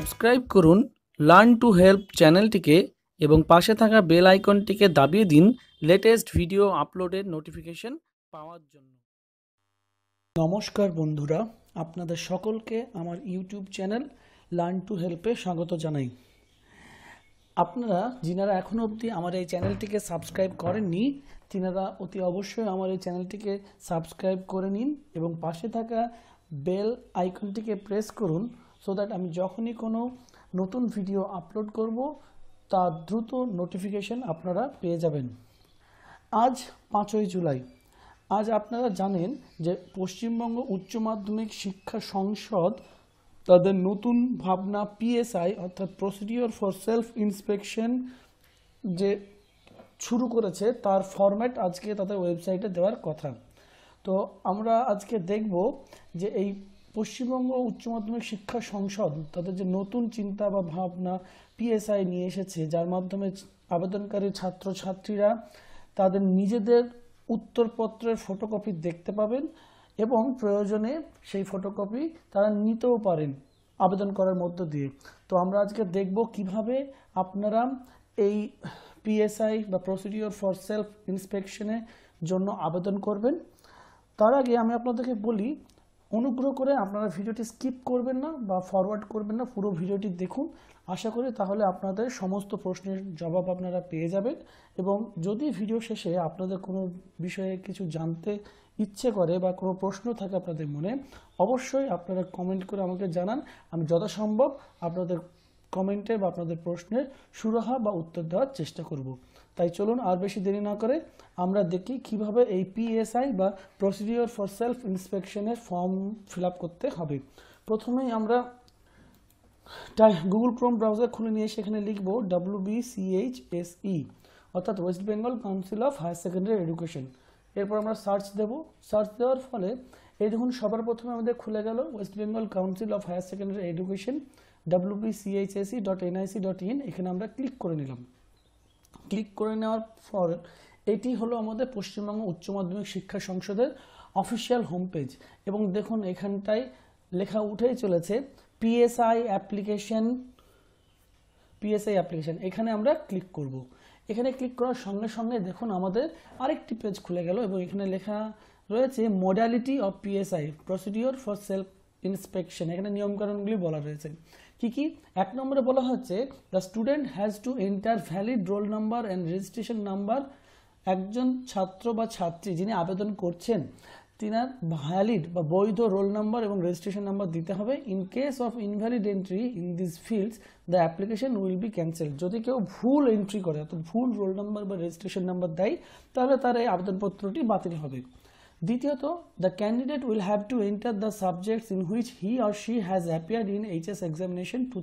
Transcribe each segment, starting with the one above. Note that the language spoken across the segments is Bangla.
সাবস্ক্রাইব করুন লার্ন টু হেল্প চ্যানেলটিকে এবং পাশে থাকা বেল আইকনটিকে দাবিয়ে দিন লেটেস্ট ভিডিও আপলোডের নোটিফিকেশন পাওয়ার জন্য নমস্কার বন্ধুরা আপনাদের সকলকে আমার ইউটিউব চ্যানেল লার্ন টু হেল্পে স্বাগত জানাই আপনারা যিনারা এখনও অবধি আমার এই চ্যানেলটিকে সাবস্ক্রাইব করেননি তিনারা অতি অবশ্যই আমার এই চ্যানেলটিকে সাবস্ক্রাইব করে নিন এবং পাশে থাকা বেল আইকনটিকে প্রেস করুন সো দ্যাট আমি যখনই কোনো নতুন ভিডিও আপলোড করব তা দ্রুত নোটিফিকেশন আপনারা পেয়ে যাবেন আজ পাঁচই জুলাই আজ আপনারা জানেন যে পশ্চিমবঙ্গ উচ্চ মাধ্যমিক শিক্ষা সংসদ তাদের নতুন ভাবনা পিএসআই অর্থাৎ প্রসিডিওর ফর সেলফ ইন্সপেকশন যে শুরু করেছে তার ফরম্যাট আজকে তাদের ওয়েবসাইটে দেওয়ার কথা তো আমরা আজকে দেখব যে এই পশ্চিমবঙ্গ উচ্চ মাধ্যমিক শিক্ষা সংসদ তাদের যে নতুন চিন্তা বা ভাবনা পিএসআই নিয়ে এসেছে যার মাধ্যমে আবেদনকারী ছাত্রছাত্রীরা তাদের নিজেদের উত্তরপত্রের ফটোকপি দেখতে পাবেন এবং প্রয়োজনে সেই ফটোকপি তারা নিতেও পারেন আবেদন করার মধ্য দিয়ে তো আমরা আজকে দেখব কিভাবে আপনারা এই পিএসআই বা প্রসিডিওর ফর সেলফ ইন্সপেকশনের জন্য আবেদন করবেন তার আগে আমি আপনাদেরকে বলি অনুগ্রহ করে আপনারা ভিডিওটি স্কিপ করবেন না বা ফরওয়ার্ড করবেন না পুরো ভিডিওটি দেখুন আশা করি তাহলে আপনাদের সমস্ত প্রশ্নের জবাব আপনারা পেয়ে যাবেন এবং যদি ভিডিও শেষে আপনাদের কোনো বিষয়ে কিছু জানতে ইচ্ছে করে বা কোনো প্রশ্ন থাকে আপনাদের মনে অবশ্যই আপনারা কমেন্ট করে আমাকে জানান আমি যথাসম্ভব আপনাদের কমেন্টের বা আপনাদের প্রশ্নের সুরাহা বা উত্তর দেওয়ার চেষ্টা করব। তাই চলুন আর বেশি দেরি না করে আমরা দেখি কিভাবে এই পিএসআই বা প্রসিডিওর ফর সেলফ ইন্সপেকশনের ফর্ম ফিল করতে হবে প্রথমেই আমরা তাই গুগল ক্রোম ব্রাউজার খুলে নিয়ে সেখানে লিখব ডাব্লু বিসিএইচএসই e, অর্থাৎ West Bengal Council of Higher Secondary Education এরপর আমরা সার্চ দেব সার্চ দেওয়ার ফলে এই দেখুন সবার প্রথমে আমাদের খুলে গেল West Bengal Council of Higher Secondary Education WBCHSE dot dot in এখানে আমরা ক্লিক করে নিলাম ক্লিক করে নেওয়ার পর এটি হলো আমাদের পশ্চিমবঙ্গ উচ্চ মাধ্যমিক শিক্ষা সংসদের অফিসিয়াল হোম পেজ এবং দেখুন এখানটায় লেখা উঠেই চলেছে পিএসআই অ্যাপ্লিকেশন পিএসআই অ্যাপ্লিকেশন এখানে আমরা ক্লিক করব। এখানে ক্লিক করার সঙ্গে সঙ্গে দেখুন আমাদের আরেকটি পেজ খুলে গেল এবং এখানে লেখা রয়েছে modality of PSI procedure for self inspection এখানে নিয়মকানুনগুলি বলা রয়েছে কি কি এক নম্বরে বলা হচ্ছে the student has to enter valid roll number and registration number একজন ছাত্র বা ছাত্রী যিনি আবেদন করছেন তিনার ভ্যালিড বা বৈধ রোল নাম্বার এবং রেজিস্ট্রেশন নাম্বার দিতে হবে in case of invalid entry in this fields the application will be cancel যদি কেউ ভুল এন্ট্রি করে অর্থাৎ ভুল রোল নাম্বার বা রেজিস্ট্রেশন নাম্বার দেয় তাহলে তার এই আবেদনপত্রটি বাতিল হবে দ্বিতীয়ত the candidate will have to enter the subjects in which he or she has appeared in HS examination too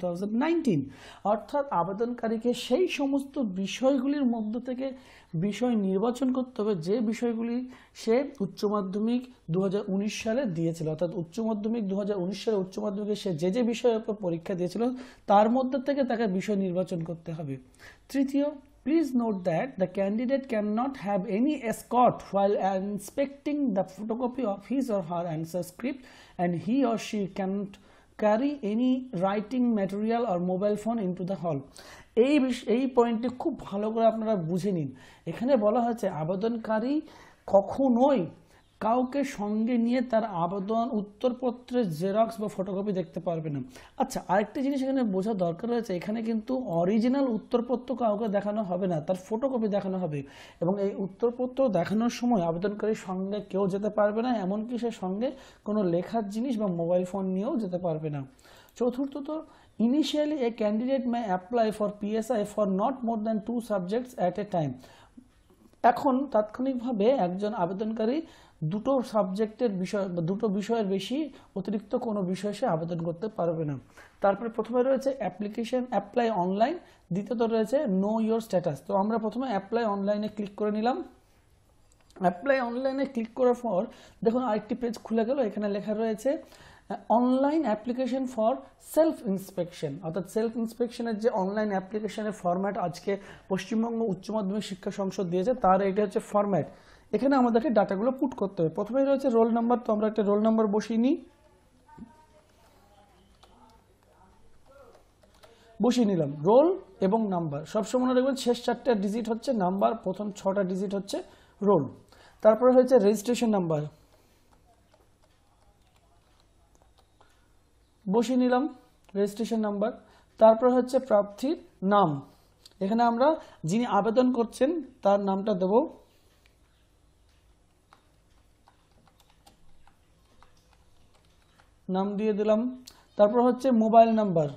অর্থাৎ আবেদনকারীকে সেই সমস্ত বিষয়গুলির মধ্য থেকে বিষয় নির্বাচন করতে হবে যে বিষয়গুলি সে উচ্চ মাধ্যমিক দু সালে দিয়েছিল অর্থাৎ উচ্চ মাধ্যমিক দু সালে উচ্চ মাধ্যমিকে সে যে যে বিষয়ের উপর পরীক্ষা দিয়েছিল তার মধ্যে থেকে তাকে বিষয় নির্বাচন করতে হবে তৃতীয় Please note that the candidate cannot have any escort while inspecting the photocopy of his or her answer script and he or she cannot carry any writing material or mobile phone into the hall এই এই পয়েন্টটি খুব ভালো করে আপনারা বুঝে নিন এখানে বলা হয়েছে আবেদনকারী কখনোই কাউকে সঙ্গে নিয়ে তার আবেদন উত্তরপত্রের জেরক্স বা ফটোকপি দেখতে পারবে না আচ্ছা আরেকটা জিনিস এখানে বোঝা দরকার রয়েছে এখানে কিন্তু অরিজিনাল উত্তরপত্র কাউকে দেখানো হবে না তার ফটোকপি দেখানো হবে এবং এই উত্তরপত্র দেখানোর সময় আবেদনকারীর সঙ্গে কেউ যেতে পারবে না এমনকি সে সঙ্গে কোনো লেখার জিনিস বা মোবাইল ফোন নিয়েও যেতে পারবে না চতুর্থত initially a candidate may apply for PSI for not more than two subjects at a time এখন তাৎক্ষণিকভাবে একজন আবেদনকারী দুটো সাবজেক্টের বিষয় বা দুটো বিষয়ের বেশি অতিরিক্ত কোনো বিষয় সে আবেদন করতে পারবে না তারপরে প্রথমে রয়েছে অ্যাপ্লিকেশন অ্যাপ্লাই অনলাইন দ্বিতীয়ত রয়েছে নো ইয়োর স্ট্যাটাস তো আমরা প্রথমে অ্যাপ্লাই অনলাইনে ক্লিক করে নিলাম অ্যাপ্লাই অনলাইনে ক্লিক করার পর দেখুন আরেকটি পেজ খুলে গেল এখানে লেখা রয়েছে online application for self inspection অর্থাৎ সেলফ ইন্সপেকশনের যে অনলাইন অ্যাপ্লিকেশানের ফরম্যাট আজকে পশ্চিমবঙ্গ উচ্চ মাধ্যমিক শিক্ষা সংসদ দিয়েছে তার এটা হচ্ছে ফরম্যাট এখানে আমাদেরকে ডাটাগুলো পুট করতে হবে প্রথমেই রয়েছে রোল নাম্বার তো আমরা একটা রোল নাম্বার বসিয়ে নিই বসিয়ে নিলাম রোল এবং নাম্বার সবসময় মনে রাখবেন শেষ চারটা ডিজিট হচ্ছে নাম্বার প্রথম ছটা ডিজিট হচ্ছে রোল তারপরে হয়েছে রেজিস্ট্রেশন নাম্বার বসিয়ে নিলাম রেজিস্ট্রেশন নাম্বার তারপরে হচ্ছে প্রার্থীর নাম এখানে আমরা যিনি আবেদন করছেন তার নামটা দেবো নাম দিয়ে দিলাম তারপর হচ্ছে মোবাইল নাম্বার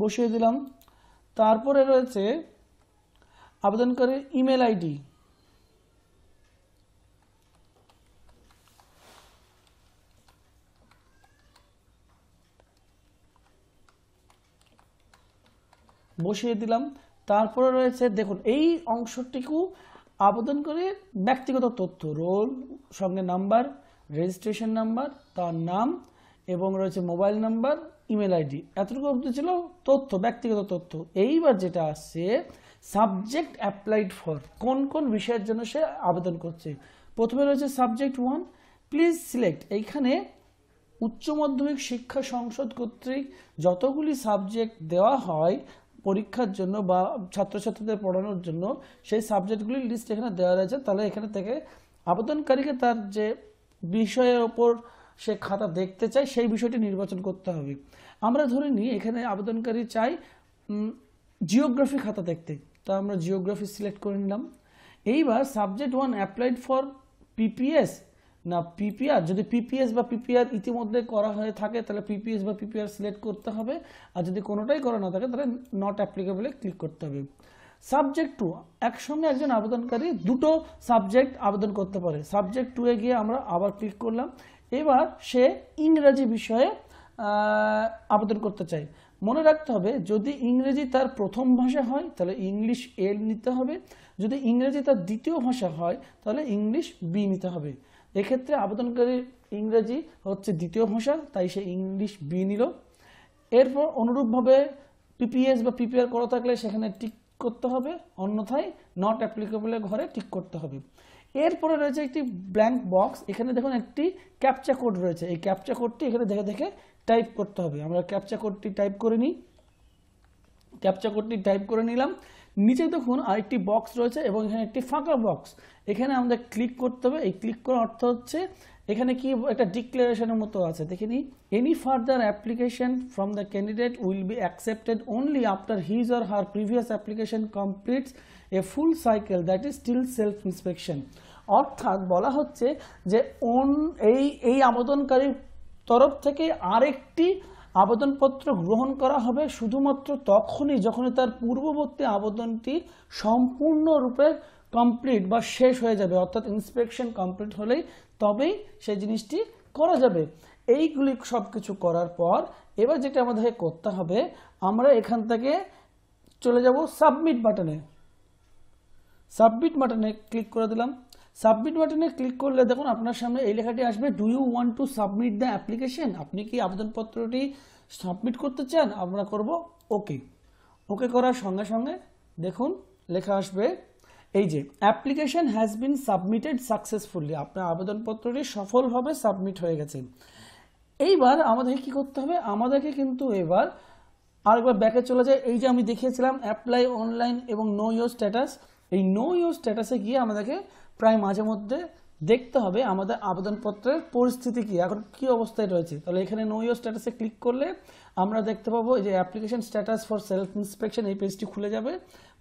বসিয়ে দিলাম তারপরে রয়েছে আবেদনকারীর ইমেল আইডি বসিয়ে দিলাম তারপরে রয়েছে দেখুন এই অংশটিকু আবেদন করে ব্যক্তিগত তথ্য রোল সঙ্গে নাম্বার রেজিস্ট্রেশন নাম্বার তার নাম এবং রয়েছে মোবাইল নাম্বার ইমেল আইডি এতটুকু অব্দি ছিল তথ্য ব্যক্তিগত তথ্য এইবার যেটা আসছে সাবজেক্ট অ্যাপ্লাইড ফর কোন কোন বিষয়ের জন্য সে আবেদন করছে প্রথমে রয়েছে সাবজেক্ট ওয়ান প্লিজ সিলেক্ট এইখানে উচ্চ মাধ্যমিক শিক্ষা সংসদ কর্তৃক যতগুলি সাবজেক্ট দেওয়া হয় পরীক্ষার জন্য বা ছাত্রছাত্রীদের পড়ানোর জন্য সেই সাবজেক্টগুলির লিস্ট এখানে দেওয়া রয়েছে তাহলে এখানে থেকে আবেদনকারীকে তার যে বিষয়ের ওপর সে খাতা দেখতে চায় সেই বিষয়টি নির্বাচন করতে হবে আমরা ধরে নিই এখানে আবেদনকারী চাই জিওগ্রাফি খাতা দেখতে তা আমরা জিওগ্রাফি সিলেক্ট করে নিলাম এইবার subject one applied for PPS না পিপিআর যদি পিপিএস বা পিপিআর ইতিমধ্যে করা হয়ে থাকে তাহলে পিপিএস বা পিপিআর সিলেক্ট করতে হবে আর যদি কোনোটাই করা না থাকে তাহলে নট অ্যাপ্লিকেবলে ক্লিক করতে হবে সাবজেক্ট টু একসঙ্গে একজন আবেদনকারী দুটো সাবজেক্ট আবেদন করতে পারে সাবজেক্ট টুয়ে গিয়ে আমরা আবার ক্লিক করলাম এবার সে ইংরেজি বিষয়ে আবেদন করতে চাই মনে রাখতে হবে যদি ইংরেজি তার প্রথম ভাষা হয় তাহলে ইংলিশ এল নিতে হবে যদি ইংরেজি তার দ্বিতীয় ভাষা হয় তাহলে ইংলিশ বি নিতে হবে এক্ষেত্রে আবেদনকারী ইংরেজি হচ্ছে দ্বিতীয় ভাষা তাই সে ইংলিশ বি নিল এরপর অনুরূপভাবে পিপিএস বা পিপিআর করা থাকলে সেখানে টিক করতে হবে অন্যথায় নট অ্যাপ্লিকেবলের ঘরে টিক করতে হবে এরপরে রয়েছে একটি ব্ল্যাঙ্ক বক্স এখানে দেখুন একটি ক্যাপচা কোড রয়েছে এই ক্যাপচা কোডটি এখানে দেখে দেখে টাইপ করতে হবে আমরা ক্যাপচা কোডটি টাইপ করে নিই ক্যাপচা কোডটি টাইপ করে নিলাম নিচে দেখুন আরেকটি বক্স রয়েছে এবং এখানে একটি ফাঁকা বক্স এখানে আমাদের ক্লিক করতে হবে এই ক্লিক করার অর্থ হচ্ছে এখানে কি একটা ডিক্লারেশনের মতো আছে দেখে নিই any further application from the candidate will be accepted only after his or her previous application completes a full cycle that is still self inspection অর্থাৎ বলা হচ্ছে যে অন এই এই আবেদনকারীর তরফ থেকে আরেকটি আবেদনপত্র গ্রহণ করা হবে শুধুমাত্র তখনই যখন তার পূর্ববর্তী আবেদনটি সম্পূর্ণরূপে কমপ্লিট বা শেষ হয়ে যাবে অর্থাৎ ইন্সপেকশন কমপ্লিট হলেই তবেই সেই জিনিসটি করা যাবে এইগুলি সব কিছু করার পর এবার যেটা আমাদেরকে করতে হবে আমরা এখান থেকে চলে যাব সাবমিট বাটনে সাবমিট বাটনে ক্লিক করে দিলাম সাবমিট বাটনে ক্লিক করলে দেখুন আপনার সামনে এই লেখাটি আসবে do you want to submit the application আপনি কি আবেদনপত্রটি সাবমিট করতে চান আমরা করব ওকে ওকে করার সঙ্গে সঙ্গে দেখুন লেখা আসবে এই যে application has been submitted successfully আপনার আবেদনপত্রটি সফলভাবে সাবমিট হয়ে গেছে এইবার আমাদেরকে কি করতে হবে আমাদেরকে কিন্তু এবার আরেকবার ব্যাকে চলে যায় এই যে আমি দেখিয়েছিলাম অ্যাপ্লাই অনলাইন এবং নো ইউর স্ট্যাটাস এই নো ইউর স্ট্যাটাসে গিয়ে আমাদেরকে প্রায় মাঝে মধ্যে দেখতে হবে আমাদের আবেদনপত্রের পরিস্থিতি কি এখন কি অবস্থায় রয়েছে তাহলে এখানে নো ইয়র স্ট্যাটাসে ক্লিক করলে আমরা দেখতে পাবো যে application status for self inspection এই পেজটি খুলে যাবে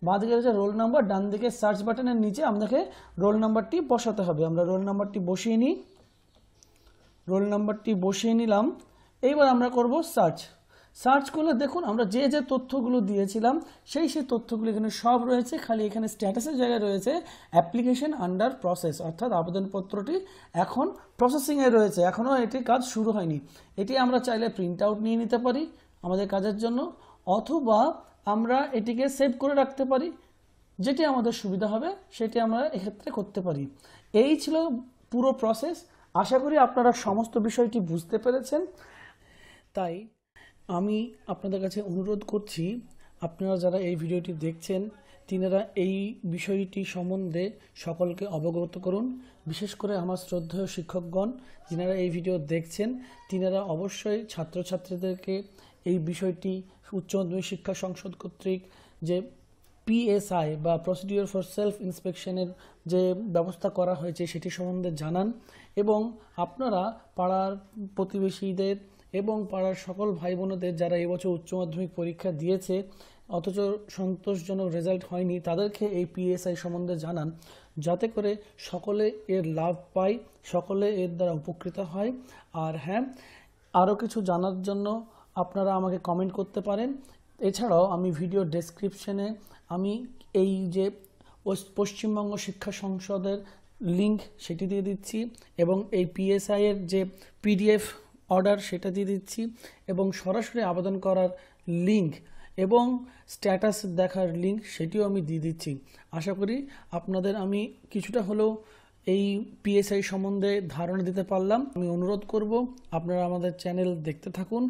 বাঁদিকে রয়েছে রোল নাম্বার ডান দিকে সার্চ বাটনের নিচে আপনাকে রোল নাম্বারটি বসাতে হবে আমরা রোল নাম্বারটি বসিয়ে নিই রোল নাম্বারটি বসিয়ে নিলাম এইবার আমরা করব সার্চ সার্চ করলে দেখুন আমরা যে যে তথ্যগুলো দিয়েছিলাম সেই সেই তথ্যগুলো এখানে সব রয়েছে খালি এখানে স্ট্যাটাসের জায়গায় রয়েছে অ্যাপ্লিকেশন আন্ডার প্রসেস অর্থাৎ আবেদনপত্রটি এখন প্রসেসিংয়ে রয়েছে এখনও এটি কাজ শুরু হয়নি এটি আমরা চাইলে প্রিন্ট আউট নিয়ে নিতে পারি আমাদের কাজের জন্য অথবা আমরা এটিকে সেভ করে রাখতে পারি যেটি আমাদের সুবিধা হবে সেটি আমরা এক্ষেত্রে করতে পারি এই ছিল পুরো প্রসেস আশা করি আপনারা সমস্ত বিষয়টি বুঝতে পেরেছেন তাই আমি আপনাদের কাছে অনুরোধ করছি আপনারা যারা এই ভিডিওটি দেখছেন তিনারা এই বিষয়টি সম্বন্ধে সকলকে অবগত করুন বিশেষ করে আমার শ্রদ্ধেয় শিক্ষকগণ যিনারা এই ভিডিও দেখছেন তিনারা অবশ্যই ছাত্রছাত্রীদেরকে এই বিষয়টি উচ্চ মাধ্যমিক শিক্ষা সংসদ কর্তৃক যে পিএসআই বা প্রসিডিওর ফর সেলফ ইন্সপেকশনের যে ব্যবস্থা করা হয়েছে সেটি সম্বন্ধে জানান এবং আপনারা পাড়ার প্রতিবেশীদের এবং পাড়ার সকল ভাই বোনদের যারা এবছর উচ্চ মাধ্যমিক পরীক্ষা দিয়েছে অথচ সন্তোষজনক রেজাল্ট হয়নি তাদেরকে এই পিএসআই সম্বন্ধে জানান যাতে করে সকলে এর লাভ পায় সকলে এর দ্বারা উপকৃত হয় আর হ্যাঁ আরও কিছু জানার জন্য আপনারা আমাকে কমেন্ট করতে পারেন এছাড়াও আমি ভিডিও ডেসক্রিপশনে আমি এই যে পশ্চিমবঙ্গ শিক্ষা সংসদের লিংক সেটি দিয়ে দিচ্ছি এবং এই পিএসআইয়ের যে পিডিএফ অর্ডার সেটা দিয়ে দিচ্ছি এবং সরাসরি আবেদন করার লিঙ্ক এবং স্ট্যাটাস দেখার লিঙ্ক সেটিও আমি দিয়ে দিচ্ছি আশা করি আপনাদের আমি কিছুটা হলেও এই পিএসআই সম্বন্ধে ধারণা দিতে পারলাম আমি অনুরোধ করব আপনারা আমাদের চ্যানেল দেখতে থাকুন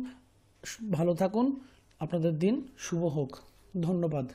ভালো থাকুন আপনাদের দিন শুভ হোক ধন্যবাদ